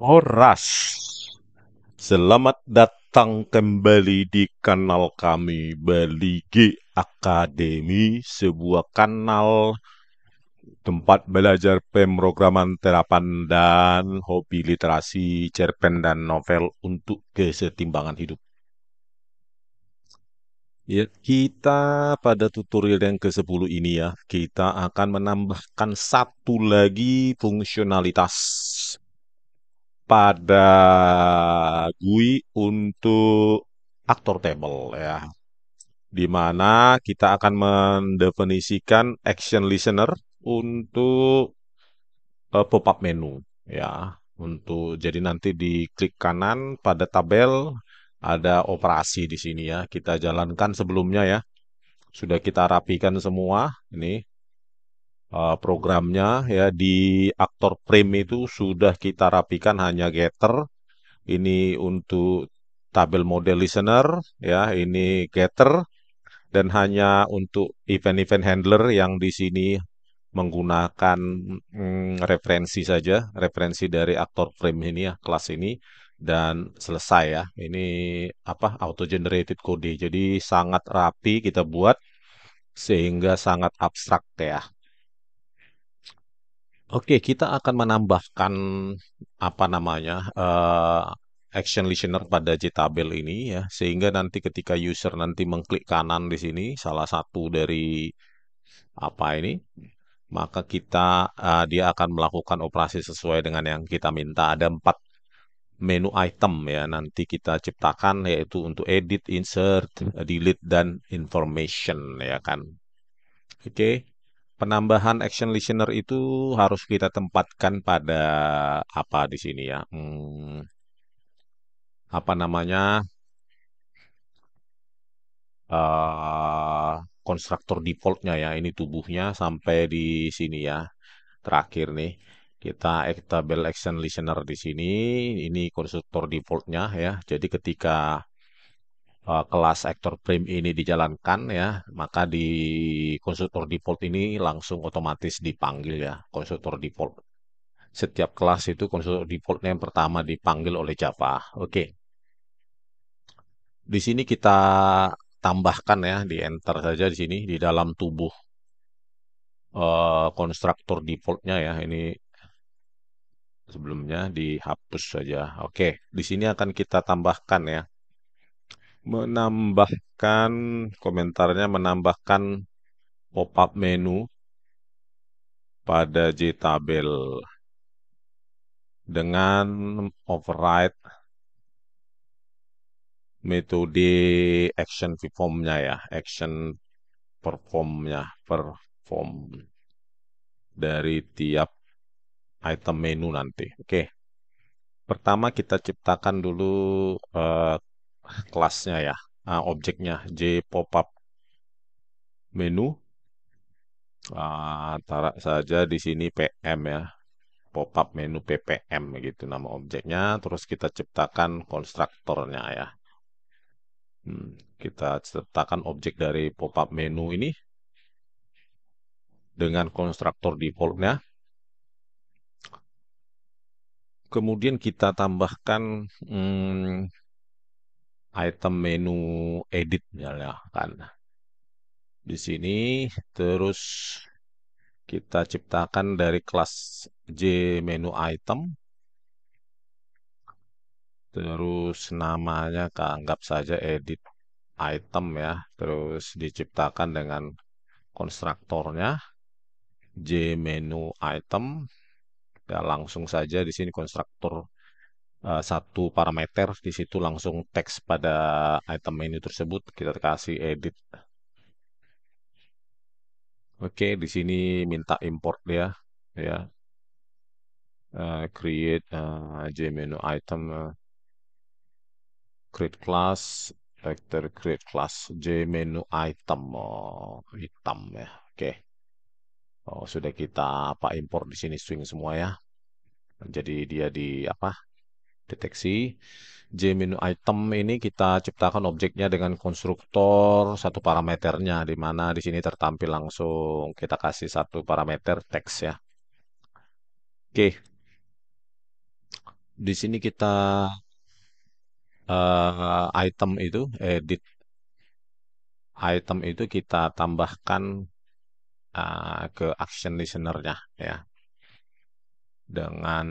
Horas, oh, Selamat datang kembali di kanal kami Bali G Academy, sebuah kanal tempat belajar pemrograman terapan dan hobi literasi cerpen dan novel untuk kesetimbangan hidup. Ya, kita pada tutorial yang ke-10 ini ya, kita akan menambahkan satu lagi fungsionalitas pada GUI untuk aktor table ya. Di mana kita akan mendefinisikan action listener untuk uh, pop-up menu ya. Untuk jadi nanti di klik kanan pada tabel ada operasi di sini ya. Kita jalankan sebelumnya ya. Sudah kita rapikan semua ini Eh, programnya ya di aktor frame itu sudah kita rapikan hanya getter ini untuk tabel model listener ya ini getter dan hanya untuk event-event handler yang di sini menggunakan mm, referensi saja referensi dari aktor frame ini ya kelas ini dan selesai ya ini apa auto generated code jadi sangat rapi kita buat sehingga sangat abstrak ya Oke, kita akan menambahkan apa namanya uh, action listener pada JTabel ini ya, sehingga nanti ketika user nanti mengklik kanan di sini salah satu dari apa ini, maka kita uh, dia akan melakukan operasi sesuai dengan yang kita minta. Ada empat menu item ya nanti kita ciptakan yaitu untuk edit, insert, delete dan information ya kan. Oke. Okay penambahan action listener itu harus kita tempatkan pada apa di sini ya? Hmm, apa namanya? Uh, eh, konstruktor defaultnya ya. Ini tubuhnya sampai di sini ya. Terakhir nih. Kita add action listener di sini. Ini konstruktor defaultnya ya. Jadi ketika Eh, kelas Actor Prime ini dijalankan ya, maka di konstruktor default ini langsung otomatis dipanggil ya, konstruktor default. Setiap kelas itu konstruktor defaultnya yang pertama dipanggil oleh Java. Oke. Di sini kita tambahkan ya, di enter saja di sini di dalam tubuh uh, konstruktor defaultnya ya. Ini sebelumnya dihapus saja. Oke, di sini akan kita tambahkan ya Menambahkan komentarnya menambahkan pop-up menu pada JTabel dengan override metode action performnya ya, action performnya, perform dari tiap item menu nanti. Oke. Pertama kita ciptakan dulu uh, kelasnya ya, uh, objeknya J pop-up menu. Uh, taruh saja di sini PM ya, pop-up menu PPM gitu nama objeknya. Terus kita ciptakan konstruktornya ya. Hmm, kita ciptakan objek dari pop-up menu ini dengan konstruktor defaultnya. Kemudian kita tambahkan hmm, item menu edit misalnya kan. Di sini terus kita ciptakan dari kelas J menu item. Terus namanya anggap saja edit item ya. Terus diciptakan dengan konstruktornya J menu item. Ya langsung saja di sini konstruktor Eh, satu parameter di situ langsung teks pada item menu tersebut kita kasih edit. Oke, di sini minta import ya, ya. Uh, create uh, menu item uh, create class vector create class J menu item oh, hitam ya oke oh, sudah kita apa import di sini swing semua ya jadi dia di apa deteksi J-item ini kita ciptakan objeknya dengan konstruktor satu parameternya, di mana di sini tertampil langsung kita kasih satu parameter teks ya. Oke, di sini kita uh, item itu edit item itu kita tambahkan uh, ke action listenernya ya dengan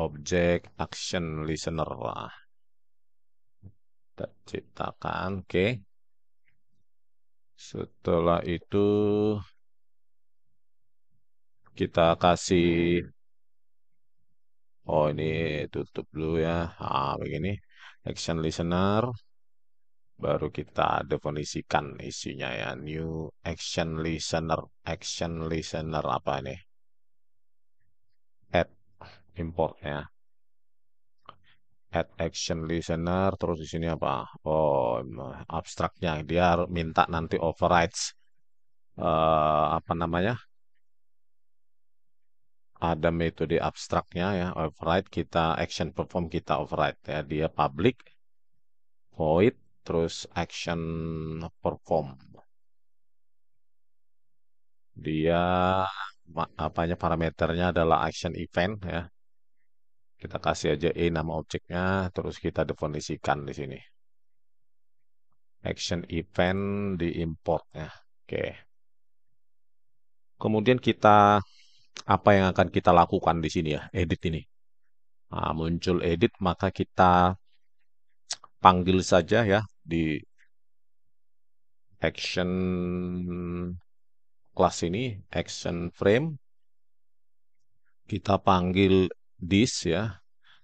Object action listener lah. Kita ciptakan, oke. Okay. Setelah itu kita kasih Oh ini tutup dulu ya. Ah begini action listener baru kita definisikan isinya ya new action listener action listener apa nih importnya add action listener terus di sini apa oh abstraknya dia minta nanti overrides uh, apa namanya ada metode abstraknya ya override kita action perform kita override ya dia public void terus action perform dia apanya parameternya adalah action event ya kita kasih aja E nama objeknya, terus kita definisikan di sini. Action event di import ya Oke. Kemudian kita, apa yang akan kita lakukan di sini ya, edit ini. Nah, muncul edit, maka kita panggil saja ya di action kelas ini action frame kita panggil this ya.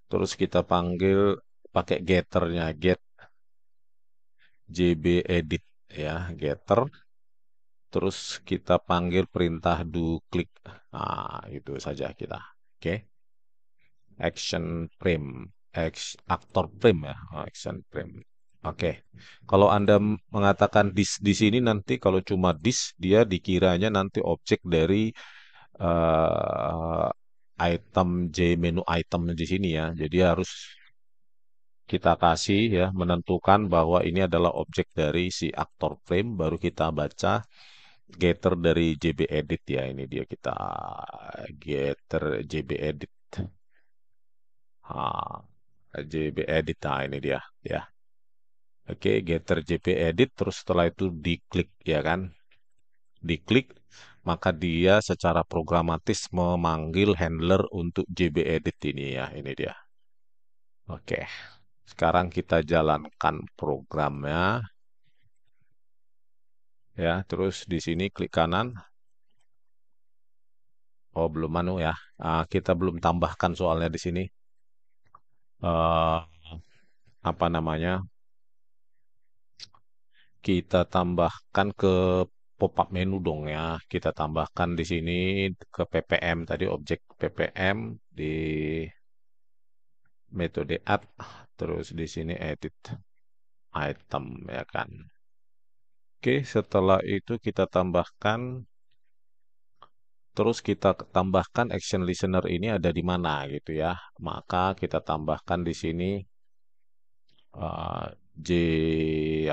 Terus kita panggil pakai getternya get jb edit ya getter terus kita panggil perintah do click nah, itu saja kita oke okay. action frame, aktor frame ya oh, action frame, oke okay. kalau anda mengatakan dis di sini nanti kalau cuma dis dia dikiranya nanti objek dari uh, item J menu item di sini ya. Jadi harus kita kasih ya menentukan bahwa ini adalah objek dari si aktor frame baru kita baca getter dari JB edit ya ini dia kita getter JB edit. Ha, ah, JB edit nah ini dia ya. Oke, getter JB edit terus setelah itu diklik ya kan. Diklik maka dia secara programatis memanggil handler untuk JB edit ini ya. Ini dia. Oke. Sekarang kita jalankan programnya. Ya, terus di sini klik kanan. Oh, belum manu ya. Nah, kita belum tambahkan soalnya di sini. Uh, apa namanya? Kita tambahkan ke pop-up menu dong ya. Kita tambahkan di sini ke PPM tadi objek PPM di metode add terus di sini edit item ya kan. Oke, setelah itu kita tambahkan terus kita tambahkan action listener ini ada di mana gitu ya. Maka kita tambahkan di sini uh, J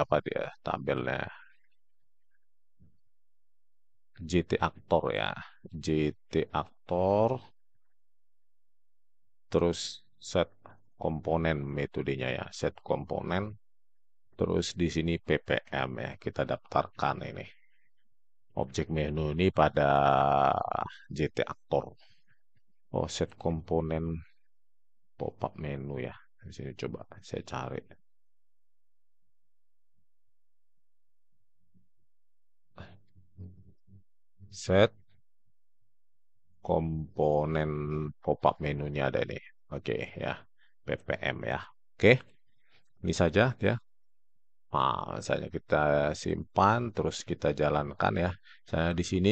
apa dia tabelnya JT aktor ya. JT aktor terus set komponen metodenya ya, set komponen terus di sini PPM ya, kita daftarkan ini. Objek menu ini pada JT aktor. Oh, set komponen pop-up menu ya. Di sini coba saya cari. set komponen pop-up menunya ada ini. Oke ya, PPM ya. Oke, ini saja ya. Nah, misalnya kita simpan, terus kita jalankan ya. Saya di sini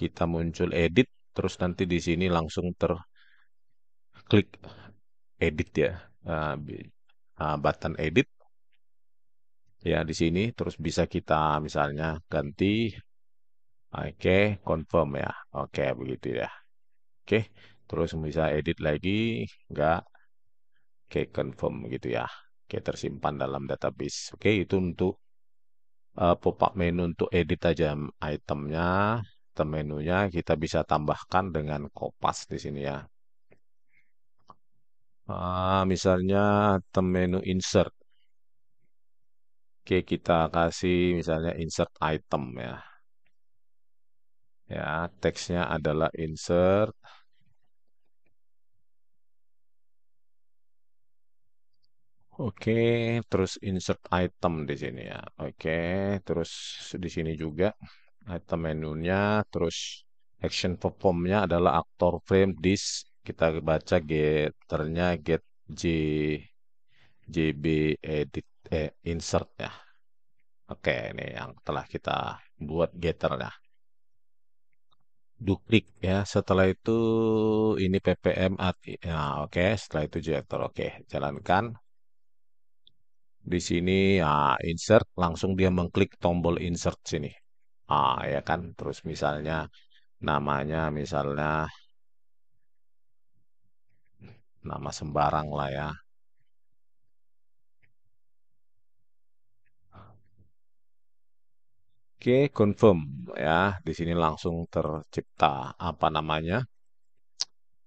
kita muncul edit, terus nanti di sini langsung terklik edit ya, uh, button edit ya di sini terus bisa kita misalnya ganti Oke, confirm ya. Oke, begitu ya. Oke, terus bisa edit lagi, enggak. Oke, confirm gitu ya. Oke, tersimpan dalam database. Oke, itu untuk uh, pop-up menu untuk edit aja itemnya. Item menunya kita bisa tambahkan dengan kopas di sini ya. Uh, misalnya item menu insert. Oke, kita kasih misalnya insert item ya. Ya, teksnya adalah insert Oke, terus insert item di sini ya. Oke, terus di sini juga item menunya, terus action performnya adalah aktor frame disk. Kita baca getternya get j jb edit eh, insert ya. Oke, ini yang telah kita buat getternya duplik ya. Setelah itu ini PPM Nah, ya, oke, setelah itu Jector. Oke, jalankan. Di sini nah, insert langsung dia mengklik tombol insert sini. Ah, ya kan. Terus misalnya namanya misalnya nama sembarang lah ya. Oke, confirm ya. Di sini langsung tercipta apa namanya?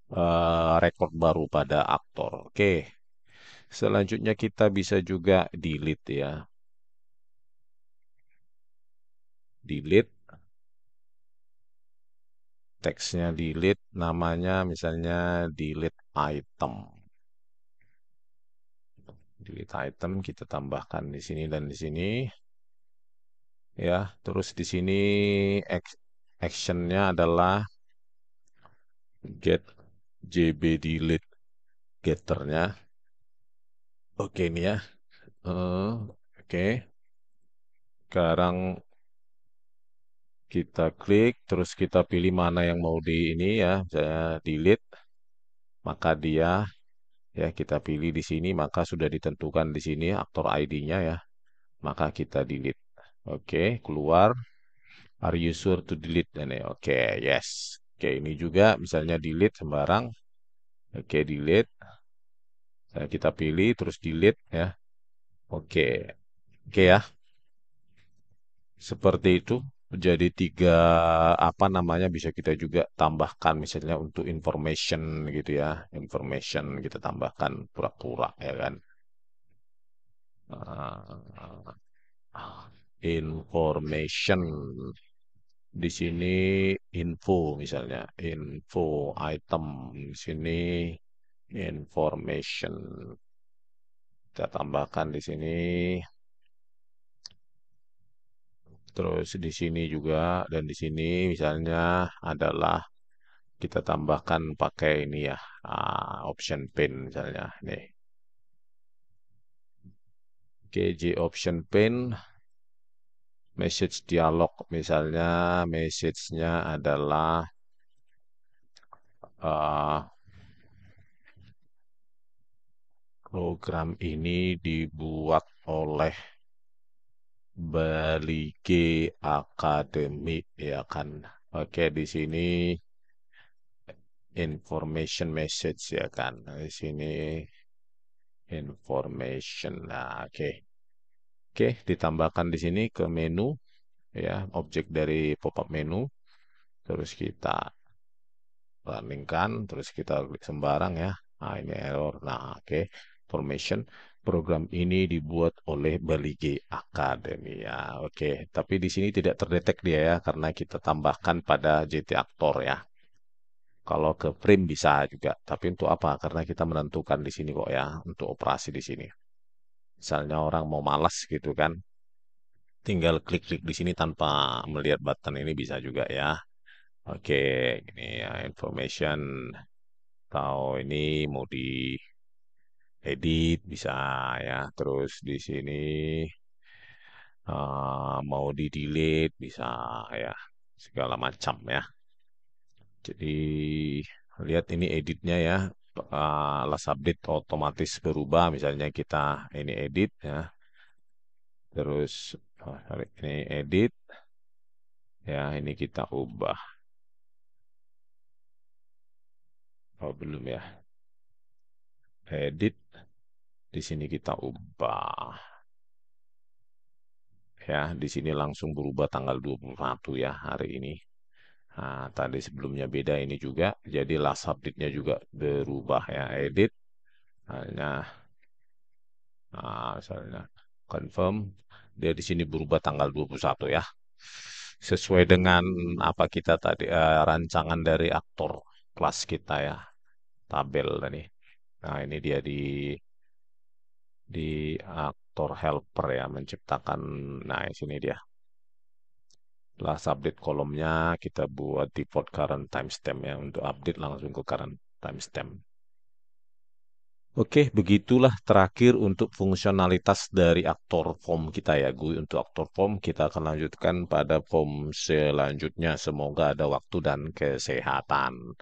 Uh, eh, rekor baru pada aktor. Oke. Selanjutnya kita bisa juga delete ya. Delete teksnya delete, namanya misalnya delete item. Delete item kita tambahkan di sini dan di sini ya terus di sini actionnya adalah get jb delete getternya oke ini ya uh, oke okay. sekarang kita klik terus kita pilih mana yang mau di ini ya misalnya delete maka dia ya kita pilih di sini maka sudah ditentukan di sini aktor ID-nya ya maka kita delete Oke, keluar. Are you sure to delete ini? Oke, yes. Oke, ini juga misalnya delete sembarang. Oke, delete. Nah, kita pilih terus delete ya. Oke. Oke ya. Seperti itu Jadi tiga apa namanya bisa kita juga tambahkan misalnya untuk information gitu ya. Information kita tambahkan pura-pura ya kan. Uh, information. Di sini info misalnya, info item. Di sini information. Kita tambahkan di sini. Terus di sini juga dan di sini misalnya adalah kita tambahkan pakai ini ya, ah, option pin misalnya. Nih. Oke, option pin message dialog misalnya message-nya adalah uh, program ini dibuat oleh Bali G Academy ya kan. Oke di sini information message ya kan. Di sini information. Nah, oke. Okay. Oke, ditambahkan di sini ke menu ya, objek dari pop-up menu. Terus kita runningkan, terus kita klik sembarang ya. Nah, ini error. Nah, oke. Formation program ini dibuat oleh Balige ya. Oke, tapi di sini tidak terdetek dia ya karena kita tambahkan pada JT Actor ya. Kalau ke frame bisa juga, tapi untuk apa? Karena kita menentukan di sini kok ya untuk operasi di sini misalnya orang mau malas gitu kan tinggal klik-klik di sini tanpa melihat button ini bisa juga ya oke ini ya information atau ini mau di edit bisa ya terus di sini uh, mau di delete bisa ya segala macam ya jadi lihat ini editnya ya uh, last update otomatis berubah misalnya kita ini edit ya terus oh, ini edit ya ini kita ubah oh belum ya edit di sini kita ubah ya di sini langsung berubah tanggal 21 ya hari ini Nah, tadi sebelumnya beda ini juga. Jadi last update-nya juga berubah ya. Edit. Nah, nah misalnya confirm. Dia di sini berubah tanggal 21 ya. Sesuai dengan apa kita tadi, eh, rancangan dari aktor kelas kita ya. Tabel tadi. Nah, ini dia di di aktor helper ya menciptakan nah sini dia lah update kolomnya, kita buat default current timestamp ya untuk update langsung ke current timestamp. Oke, begitulah terakhir untuk fungsionalitas dari aktor form kita ya, GUI untuk aktor form kita akan lanjutkan pada form selanjutnya. Semoga ada waktu dan kesehatan.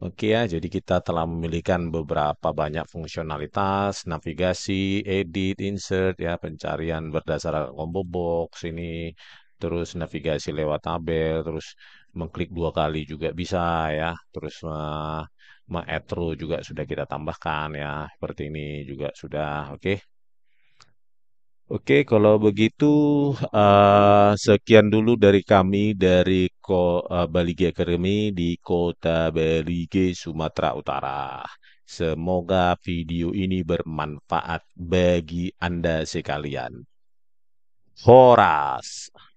Oke ya, jadi kita telah memiliki beberapa banyak fungsionalitas, navigasi, edit, insert ya, pencarian berdasarkan combo box ini, terus navigasi lewat tabel, terus mengklik dua kali juga bisa ya, terus uh, ma etro juga sudah kita tambahkan ya, seperti ini juga sudah, oke. Okay? Oke, okay, kalau begitu uh, sekian dulu dari kami dari Ko, uh, eh, Baligi Academy di Kota Balige, Sumatera Utara. Semoga video ini bermanfaat bagi Anda sekalian. Horas.